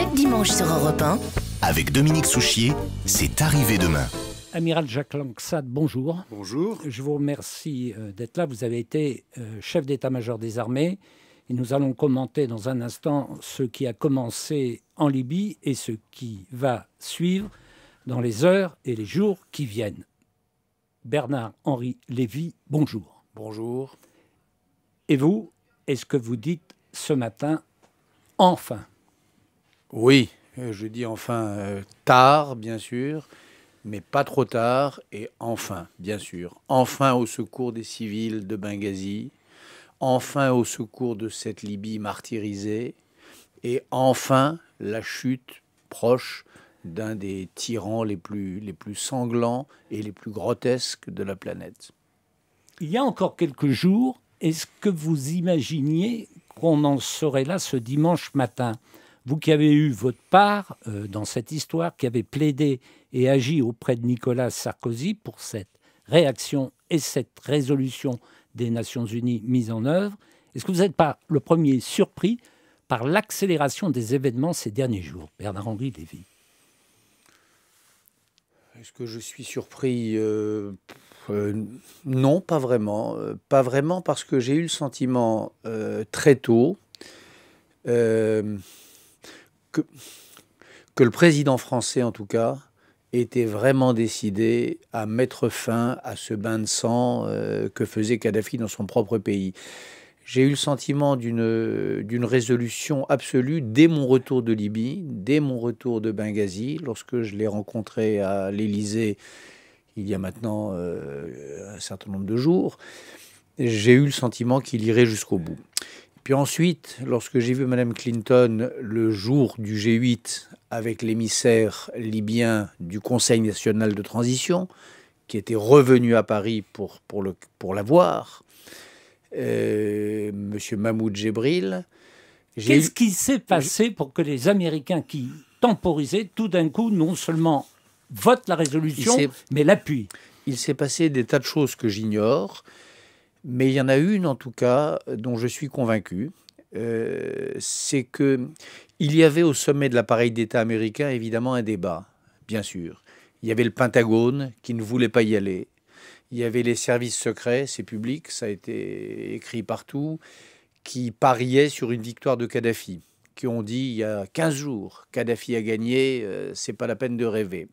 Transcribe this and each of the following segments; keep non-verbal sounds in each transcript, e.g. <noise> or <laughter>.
Chaque dimanche sur Europe 1. Avec Dominique Souchier, c'est arrivé demain. Amiral Jacques Langsad, bonjour. Bonjour. Je vous remercie euh, d'être là. Vous avez été euh, chef d'état-major des armées. Et nous allons commenter dans un instant ce qui a commencé en Libye et ce qui va suivre dans les heures et les jours qui viennent. Bernard-Henri Lévy, bonjour. Bonjour. Et vous, est-ce que vous dites ce matin enfin oui, euh, je dis enfin euh, tard, bien sûr, mais pas trop tard, et enfin, bien sûr, enfin au secours des civils de Benghazi, enfin au secours de cette Libye martyrisée, et enfin la chute proche d'un des tyrans les plus, les plus sanglants et les plus grotesques de la planète. Il y a encore quelques jours, est-ce que vous imaginiez qu'on en serait là ce dimanche matin vous qui avez eu votre part euh, dans cette histoire, qui avez plaidé et agi auprès de Nicolas Sarkozy pour cette réaction et cette résolution des Nations Unies mise en œuvre, est-ce que vous n'êtes pas le premier surpris par l'accélération des événements ces derniers jours, Bernard-Henri Lévy Est-ce que je suis surpris euh, euh, Non, pas vraiment. Pas vraiment parce que j'ai eu le sentiment très tôt, que, le président français, en tout cas, était vraiment décidé à mettre fin à ce bain de sang euh, que faisait Kadhafi dans son propre pays. J'ai eu le sentiment d'une résolution absolue dès mon retour de Libye, dès mon retour de Benghazi, lorsque je l'ai rencontré à l'Élysée il y a maintenant euh, un certain nombre de jours. J'ai eu le sentiment qu'il irait jusqu'au bout. Puis ensuite, lorsque j'ai vu Mme Clinton le jour du G8 avec l'émissaire libyen du Conseil national de transition, qui était revenu à Paris pour, pour, le, pour la voir, euh, M. Mahmoud Jebril... Qu'est-ce qui s'est passé pour que les Américains qui temporisaient, tout d'un coup, non seulement votent la résolution, mais l'appuient Il s'est passé des tas de choses que j'ignore. Mais il y en a une, en tout cas, dont je suis convaincu. Euh, c'est que il y avait au sommet de l'appareil d'État américain évidemment un débat, bien sûr. Il y avait le Pentagone qui ne voulait pas y aller. Il y avait les services secrets, c'est public, ça a été écrit partout, qui pariaient sur une victoire de Kadhafi, qui ont dit il y a 15 jours, Kadhafi a gagné, euh, c'est pas la peine de rêver.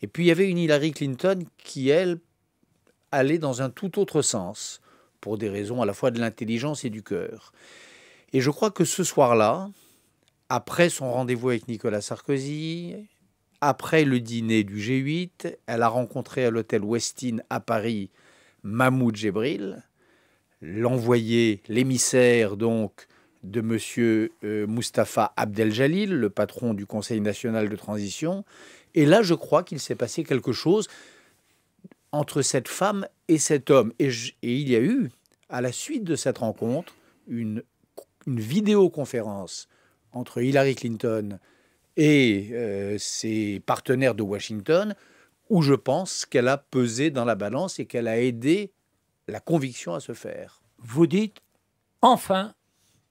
Et puis il y avait une Hillary Clinton qui, elle, aller dans un tout autre sens, pour des raisons à la fois de l'intelligence et du cœur. Et je crois que ce soir-là, après son rendez-vous avec Nicolas Sarkozy, après le dîner du G8, elle a rencontré à l'hôtel Westin à Paris Mahmoud Gébril, l'envoyé, l'émissaire donc de M. Euh, Mustapha Abdeljalil, le patron du Conseil national de transition. Et là, je crois qu'il s'est passé quelque chose entre cette femme et cet homme. Et, il y a eu, à la suite de cette rencontre, une, vidéoconférence entre Hillary Clinton et euh, ses partenaires de Washington, où je pense qu'elle a pesé dans la balance et qu'elle a aidé la conviction à se faire. Vous dites, enfin,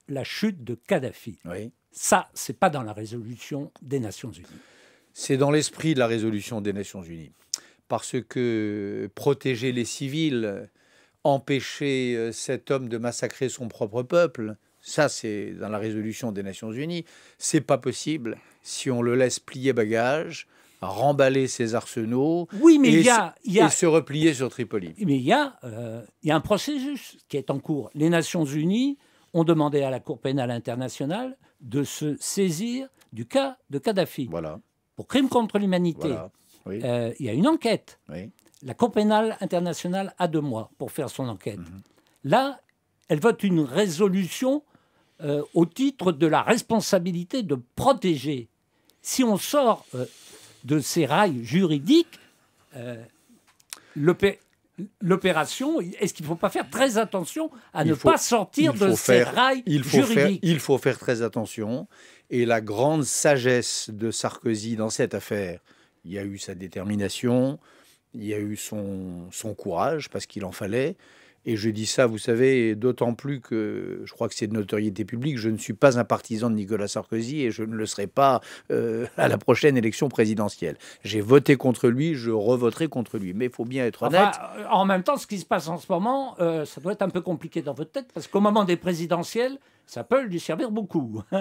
la chute de Kadhafi. Oui. Ça, c'est pas dans la résolution des Nations Unies. C'est dans l'esprit de la résolution des Nations Unies parce que protéger les civils, empêcher euh, cet homme de massacrer son propre peuple, ça c'est dans la résolution des Nations Unies, c'est pas possible si on le laisse plier bagage, remballer ses arsenaux et, se replier sur Tripoli. Mais il y, euh, y, a un processus qui est en cours. Les Nations Unies ont demandé à la Cour pénale internationale de se saisir du cas de Kadhafi voilà. pour crime contre l'humanité. Euh, il y a une enquête. La Cour pénale internationale a deux mois pour faire son enquête. Mhm. Là, elle vote une résolution euh, au titre de la responsabilité de protéger. Si on sort euh, de ces rails juridiques, l'opération, est-ce qu'il ne faut pas faire très attention à ne pas sortir de ces rails juridiques Il faut faire très attention. Et la grande sagesse de Sarkozy dans cette affaire, il y a eu sa détermination, il y a eu son, courage, parce qu'il en fallait. Et je dis ça, vous savez, d'autant plus que je crois que c'est de notoriété publique, je ne suis pas un partisan de Nicolas Sarkozy et je ne le serai pas euh, à la prochaine élection présidentielle. J'ai voté contre lui, je revoterai contre lui. Mais il faut bien être honnête. en même temps, ce qui se passe en ce moment, euh, ça doit être un peu compliqué dans votre tête, parce qu'au moment des présidentielles, ça peut lui servir beaucoup. <laughs>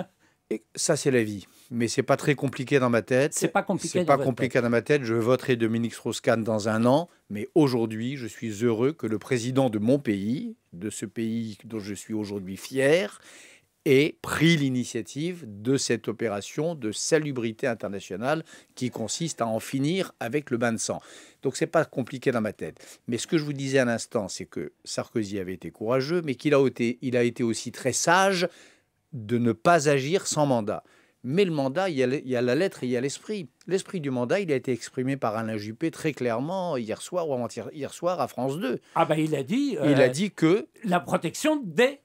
Et ça, c'est la vie. Mais c'est pas très compliqué dans ma tête. C'est pas compliqué. pas compliqué dans ma tête. Je voterai Dominique Strauss-Kahn dans un an. Mais aujourd'hui, je suis heureux que le président de mon pays, de ce pays dont je suis aujourd'hui fier, ait pris l'initiative de cette opération de salubrité internationale qui consiste à en finir avec le bain de sang. Donc c'est pas compliqué dans ma tête. Mais ce que je vous disais à l'instant, c'est que Sarkozy avait été courageux, mais qu'il a été aussi très sage de ne pas agir sans mandat. Mais le mandat, il y a, la lettre et il y a l'esprit. L'esprit du mandat, il a été exprimé par Alain Juppé très clairement hier soir ou avant-hier soir à France 2. Ah bah il a dit. Euh, il a dit que la protection des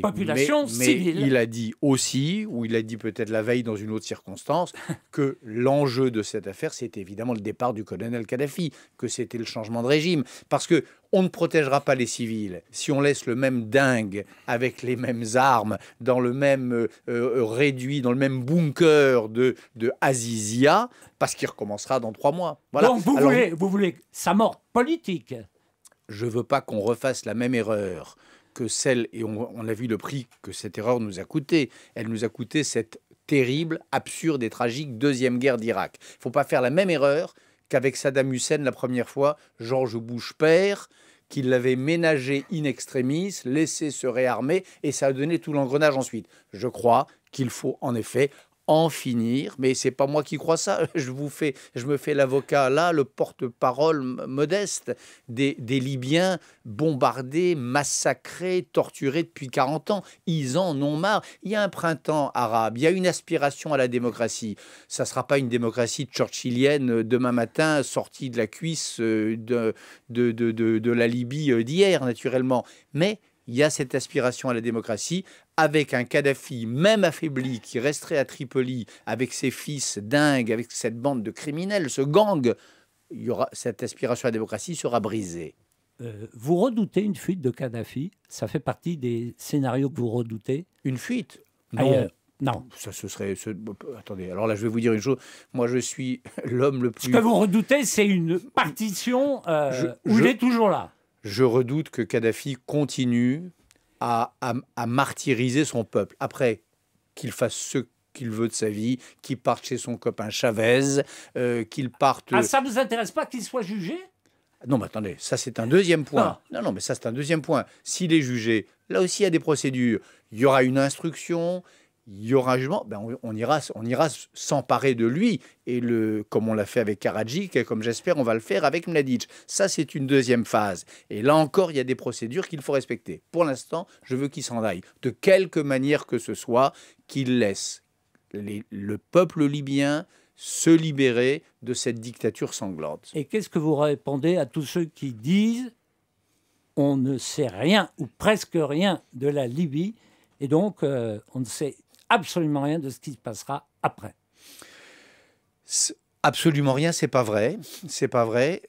populations mais, mais civiles. Il a dit aussi, ou il a dit peut-être la veille dans une autre circonstance, <laughs> que l'enjeu de cette affaire, c'était évidemment le départ du colonel Kadhafi, que c'était le changement de régime, parce que on ne protégera pas les civils si on laisse le même dingue avec les mêmes armes dans le même euh, euh, réduit, dans le même bunker de, de Azizia parce qu'il recommencera dans trois mois. Voilà. Donc vous, voulez, vous voulez sa mort politique Je ne veux pas qu'on refasse la même erreur que celle, et on, a vu le prix que cette erreur nous a coûté, elle nous a coûté cette terrible, absurde et tragique deuxième guerre d'Irak. Il ne faut pas faire la même erreur qu'avec Saddam Hussein la première fois, George Bush père, qu'il l'avait ménagé in extremis, laissé se réarmer, et ça a donné tout l'engrenage ensuite. Je crois qu'il faut en effet en finir, mais c'est pas moi qui crois ça, <laughs> je, vous fais, je me fais l'avocat là, le porte-parole modeste des, Libyens bombardés, massacrés, torturés depuis 40 ans. Ils en ont marre. Il y a un printemps arabe, il y a une aspiration à la démocratie. Ça sera pas une démocratie churchillienne euh, demain matin, sortie de la cuisse euh, de, de la Libye euh, d'hier, naturellement. Mais il y a cette aspiration à la démocratie avec un Kadhafi, même affaibli, qui resterait à Tripoli avec ses fils dingues, avec cette bande de criminels, ce gang. Il y aura, cette aspiration à la démocratie sera brisée. Euh, vous redoutez une fuite de Kadhafi Ça fait partie des scénarios que vous redoutez Une fuite non. Non. Ça, ce serait. Attendez, alors là, je vais vous dire une chose. Moi, je suis <laughs> l'homme le plus. Ce que vous redoutez, c'est une partition euh, où il est toujours là je redoute que Kadhafi continue à, martyriser son peuple. Après, qu'il fasse ce qu'il veut de sa vie, qu'il parte chez son copain Chavez, euh, qu'il parte... Ah, ça ne vous intéresse pas qu'il soit jugé non, mais attendez, ça c'est un deuxième point. non, non, mais ça c'est un deuxième point. S'il est jugé, là aussi il y a des procédures. Il y aura une instruction, il y aura un jugement, ben on, ira, on ira s'emparer de lui. Et le, comme on l'a fait avec Karadzic, comme j'espère, on va le faire avec Mladic. Ça, c'est une deuxième phase. Et là encore, il y a des procédures qu'il faut respecter. Pour l'instant, je veux qu'il s'en aille, de quelque manière que ce soit, qu'il laisse le peuple libyen se libérer de cette dictature sanglante. Et qu'est-ce que vous répondez à tous ceux qui disent on ne sait rien ou presque rien de la Libye et donc euh, on ne sait absolument rien de ce qui se passera après. Absolument rien, c'est pas vrai. C'est pas vrai.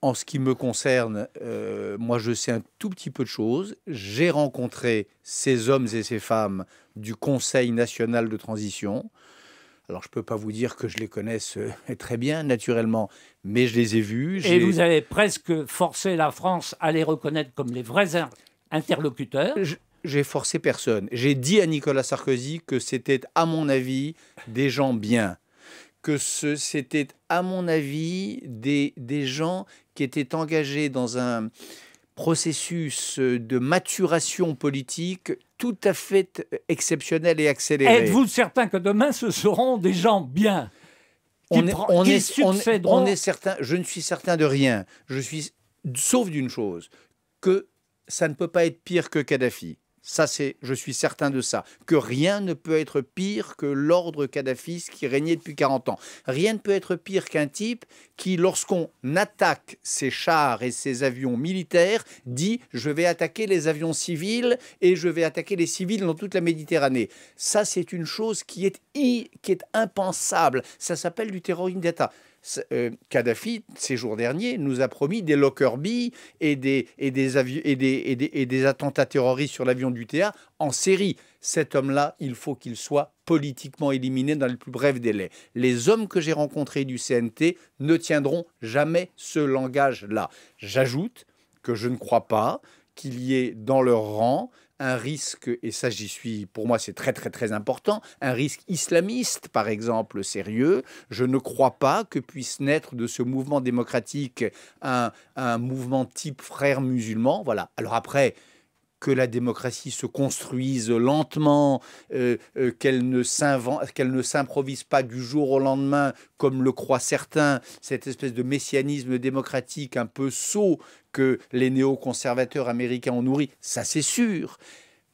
En ce qui me concerne, euh, moi je sais un tout petit peu de choses. J'ai rencontré ces hommes et ces femmes du Conseil national de transition. Alors, je ne peux pas vous dire que je les connaisse euh, très bien, naturellement, mais je les ai vus. Et vous avez presque forcé la France à les reconnaître comme les vrais interlocuteurs j'ai forcé personne. J'ai dit à Nicolas Sarkozy que c'était, à mon avis, des gens bien. Que c'était, à mon avis, des, des gens qui étaient engagés dans un processus de maturation politique tout à fait euh, exceptionnel et accéléré. Êtes-vous certain que demain, ce seront des gens bien on est, on est certain, je ne suis certain de rien. Je suis sauf d'une chose, que ça ne peut pas être pire que Kadhafi. Ça, c'est, je suis certain de ça, que rien ne peut être pire que l'ordre Kadhafi qui régnait depuis 40 ans. Rien ne peut être pire qu'un type qui, lorsqu'on attaque ses chars et ses avions militaires, dit je vais attaquer les avions civils et je vais attaquer les civils dans toute la Méditerranée. Ça, c'est une chose qui est, qui est impensable. Ça s'appelle du terrorisme d'État. Euh, Kadhafi, ces jours derniers, nous a promis des Lockerbie et des, et des, et des, attentats terroristes sur l'avion du TA en série. Cet homme-là, il faut qu'il soit politiquement éliminé dans les plus brefs délais. Les hommes que j'ai rencontrés du CNT ne tiendront jamais ce langage-là. J'ajoute que je ne crois pas qu'il y ait dans leur rang un risque, et ça j'y suis, pour moi c'est très très très important, un risque islamiste par exemple sérieux. Je ne crois pas que puisse naître de ce mouvement démocratique un, mouvement type frère musulman, Voilà. Alors après, que la démocratie se construise lentement, euh, euh qu'elle ne s'improvise pas du jour au lendemain, comme le croient certains, cette espèce de messianisme démocratique un peu sot que les néoconservateurs américains ont nourri, ça c'est sûr,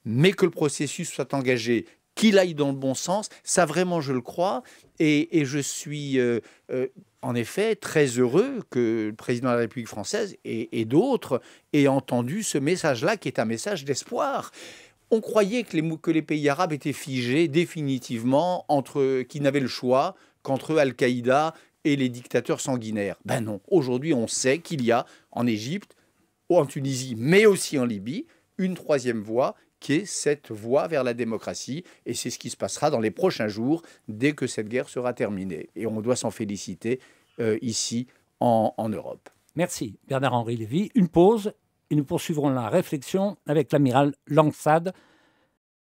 mais que le processus soit engagé, qu'il aille dans le bon sens, ça vraiment je le crois, et, je suis euh, euh, en effet très heureux que le président de la République française et, d'autres aient entendu ce message-là, qui est un message d'espoir. On croyait que les, que les pays arabes étaient figés définitivement, entre qui n'avaient le choix qu'entre Al-Qaïda et les dictateurs sanguinaires. Ben non, aujourd'hui on sait qu'il y a en Égypte, en Tunisie, mais aussi en Libye, une troisième voie qui est cette voie vers la démocratie. Et c'est ce qui se passera dans les prochains jours, dès que cette guerre sera terminée. Et on doit s'en féliciter euh, ici en, en Europe. Merci Bernard-Henri Lévy. Une pause et nous poursuivrons la réflexion avec l'amiral Langsad.